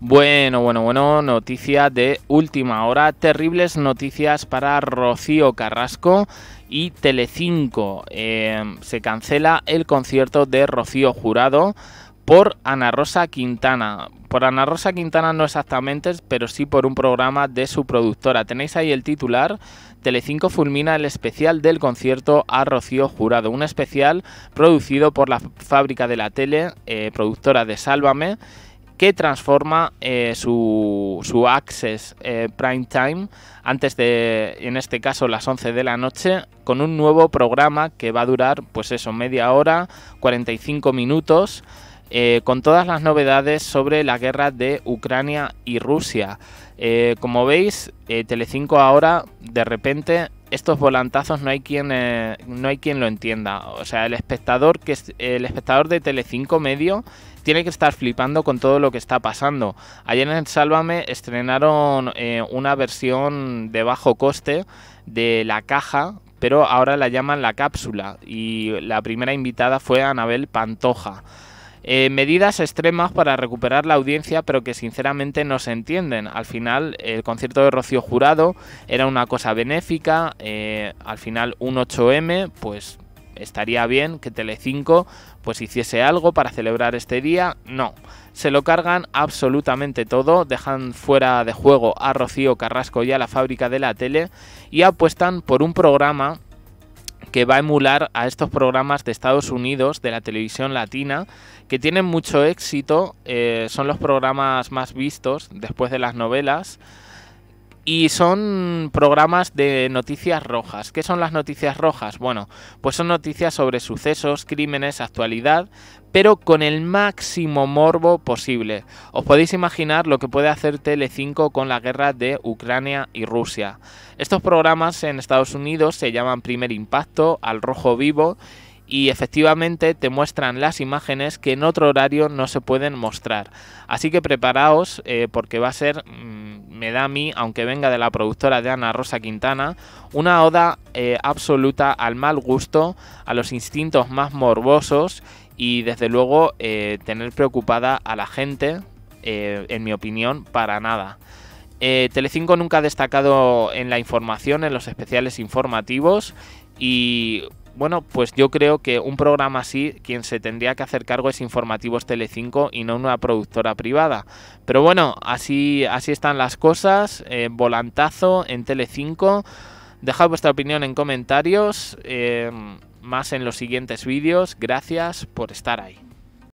Bueno, bueno, bueno, noticia de última hora, terribles noticias para Rocío Carrasco y Telecinco. Em, se cancela el concierto de Rocío Jurado por Ana Rosa Quintana. Por Ana Rosa Quintana no exactamente, pero sí por un programa de su productora. Tenéis ahí el titular. Telecinco fulmina el especial del concierto a Rocío Jurado, un especial producido por la fábrica de la tele, eh, productora de Sálvame, que transforma eh, su, Access eh, Prime Time antes de, en este caso, las 11 de la noche, con un nuevo programa que va a durar, pues eso, media hora, 45 minutos, eh, con todas las novedades sobre la guerra de Ucrania y Rusia. como veis, Telecinco ahora, de repente, estos volantazos no hay quien eh, no hay quien lo entienda. O sea, el espectador que es, el espectador de Telecinco medio tiene que estar flipando con todo lo que está pasando. Ayer en Sálvame estrenaron eh, una versión de bajo coste de la caja, pero ahora la llaman la cápsula y la primera invitada fue Anabel Pantoja. Eh, medidas extremas para recuperar la audiencia, pero que sinceramente no se entienden. Al final, el concierto de Rocío Jurado era una cosa benéfica, eh, al final un 8M, pues estaría bien que Telecinco pues hiciese algo para celebrar este día, no. Se lo cargan absolutamente todo, dejan fuera de juego a Rocío Carrasco y a la fábrica de la tele y apuestan por un programa que va a emular a estos programas de Estados Unidos, de la televisión latina, que tienen mucho éxito, eh, son los programas más vistos después de las novelas y son programas de noticias rojas. ¿Qué son las noticias rojas? Bueno, pues son noticias sobre sucesos, crímenes, actualidad, pero con el máximo morbo posible. Os podéis imaginar lo que puede hacer tele 5 con la guerra de Ucrania y Rusia. Estos programas en Estados Unidos se llaman Primer Impacto, Al Rojo Vivo y efectivamente te muestran las imágenes que en otro horario no se pueden mostrar. Así que preparaos eh, porque va a ser... Mm, me da a mí, aunque venga de la productora de Ana Rosa Quintana, una oda eh, absoluta al mal gusto, a los instintos más morbosos y desde luego eh, tener preocupada a la gente, eh, en mi opinión, para nada. Telecinco nunca ha destacado en la información, en los especiales informativos y bueno, pues yo creo que un programa así, quien se tendría que hacer cargo es Informativos Telecinco y no una productora privada. Pero bueno, así, así están las cosas. Eh, volantazo en Telecinco. Dejad vuestra opinión en comentarios, eh, más en los siguientes vídeos. Gracias por estar ahí.